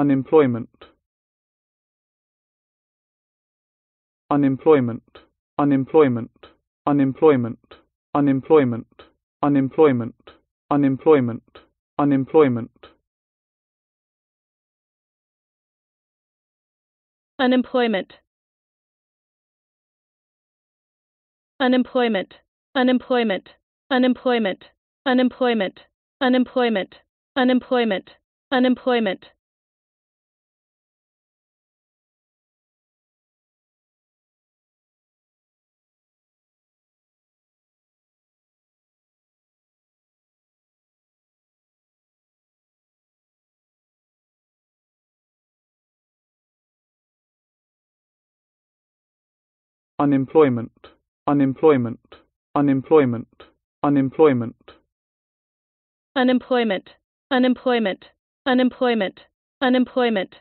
unemployment unemployment unemployment unemployment unemployment unemployment unemployment unemployment unemployment unemployment unemployment unemployment unemployment unemployment unemployment unemployment unemployment, unemployment, unemployment, unemployment. Unemployment, unemployment, unemployment, unemployment.